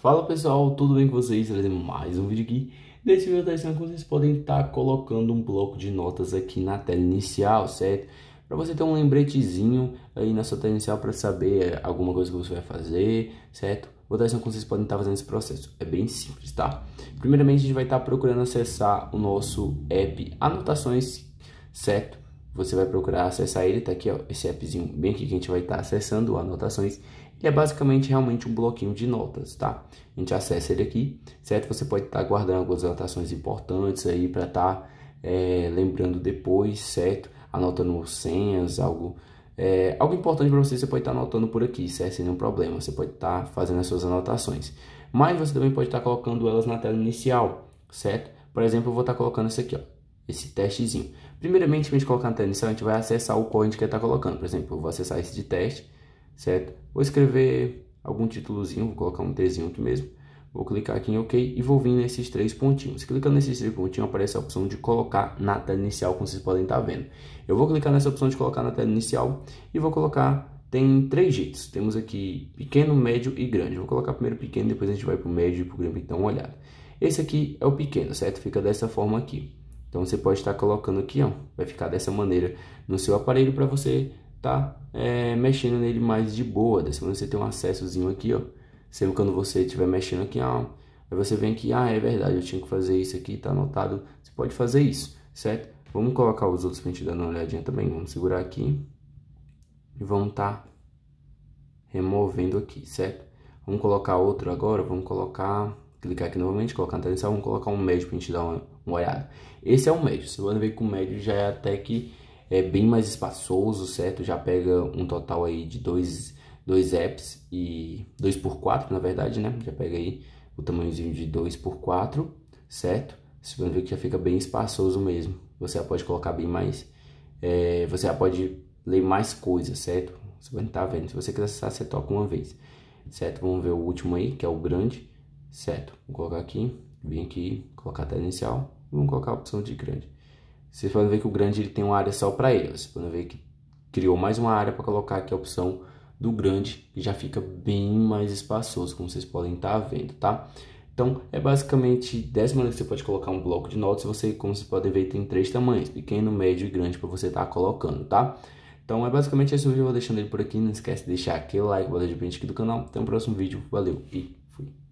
Fala pessoal, tudo bem com vocês? Trazendo mais um vídeo aqui. Nesse vídeo da vocês podem estar tá colocando um bloco de notas aqui na tela inicial, certo? Para você ter um lembretezinho aí na sua tela inicial para saber eh, alguma coisa que você vai fazer, certo? Vou dar como vocês podem estar tá fazendo esse processo. É bem simples, tá? Primeiramente, a gente vai estar tá procurando acessar o nosso app Anotações, certo? você vai procurar acessar ele, tá aqui ó, esse appzinho bem aqui que a gente vai estar tá acessando, anotações, e é basicamente realmente um bloquinho de notas, tá? A gente acessa ele aqui, certo? Você pode estar tá guardando algumas anotações importantes aí para estar tá, é, lembrando depois, certo? Anotando senhas, algo, é, algo importante para você, você pode estar tá anotando por aqui, certo? Sem nenhum problema, você pode estar tá fazendo as suas anotações. Mas você também pode estar tá colocando elas na tela inicial, certo? Por exemplo, eu vou estar tá colocando isso aqui, ó esse testezinho. Primeiramente, a gente colocar na transição, a gente vai acessar o qual a gente quer estar tá colocando. Por exemplo, eu vou acessar esse de teste, certo? Vou escrever algum títulozinho, vou colocar um Tzinho aqui mesmo. Vou clicar aqui em OK e vou vir nesses três pontinhos. Clicando nesses três pontinhos, aparece a opção de colocar na tela inicial, como vocês podem estar tá vendo. Eu vou clicar nessa opção de colocar na tela inicial e vou colocar... Tem três jeitos. Temos aqui pequeno, médio e grande. vou colocar primeiro pequeno, depois a gente vai para o médio e para o grande, então uma olhada. Esse aqui é o pequeno, certo? Fica dessa forma aqui. Então você pode estar colocando aqui, ó, vai ficar dessa maneira no seu aparelho para você tá é, mexendo nele mais de boa. Dessa maneira você tem um acessozinho aqui, ó. Sempre quando você estiver mexendo aqui, ó, aí você vem aqui, ah, é verdade, eu tinha que fazer isso aqui, tá anotado. Você pode fazer isso, certo? Vamos colocar os outros para a gente dar uma olhadinha também. Vamos segurar aqui e vamos tá removendo aqui, certo? Vamos colocar outro agora, vamos colocar clicar aqui novamente, colocar intervenção, vamos colocar um médio para a gente dar uma, uma olhada. Esse é um médio, você vai ver que o médio já é até que é bem mais espaçoso, certo? Já pega um total aí de dois, dois apps e 2 por 4 na verdade, né? Já pega aí o tamanhozinho de 2 por 4 certo? Você vai ver que já fica bem espaçoso mesmo. Você pode colocar bem mais, é, você pode ler mais coisas, certo? Você vai estar vendo. Se você quiser acessar, você toca uma vez, certo? Vamos ver o último aí, que é o grande Certo, vou colocar aqui, vim aqui, colocar a tela inicial, vamos colocar a opção de grande. Vocês podem ver que o grande ele tem uma área só para ele, vocês podem ver que criou mais uma área para colocar aqui a opção do grande, que já fica bem mais espaçoso, como vocês podem estar tá vendo, tá? Então, é basicamente dessa maneira que você pode colocar um bloco de notas. Você, como vocês podem ver, tem três tamanhos: pequeno, médio e grande para você estar tá colocando, tá? Então, é basicamente esse vídeo. Eu vou deixando ele por aqui. Não esquece de deixar aquele like, valeu de presente aqui do canal. Até o próximo vídeo. Valeu e fui.